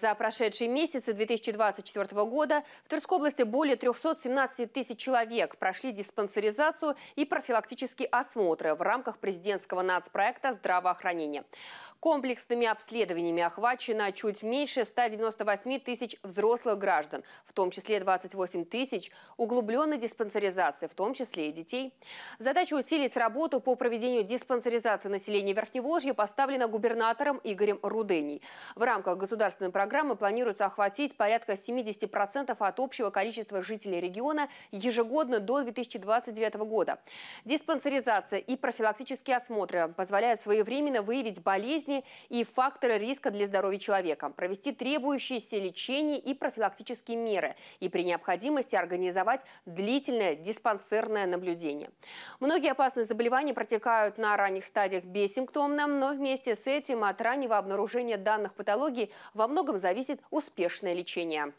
За прошедшие месяцы 2024 года в Тверской области более 317 тысяч человек прошли диспансеризацию и профилактические осмотры в рамках президентского нацпроекта здравоохранения. Комплексными обследованиями охвачено чуть меньше 198 тысяч взрослых граждан, в том числе 28 тысяч углубленной диспансеризации, в том числе и детей. Задача усилить работу по проведению диспансеризации населения Верхневолжья поставлена губернатором Игорем Руденей. В рамках государственной программы программы планируется охватить порядка 70% от общего количества жителей региона ежегодно до 2029 года. Диспансеризация и профилактические осмотры позволяют своевременно выявить болезни и факторы риска для здоровья человека, провести требующиеся лечение и профилактические меры и при необходимости организовать длительное диспансерное наблюдение. Многие опасные заболевания протекают на ранних стадиях бессимптомно, но вместе с этим от раннего обнаружения данных патологий во многом зависит успешное лечение.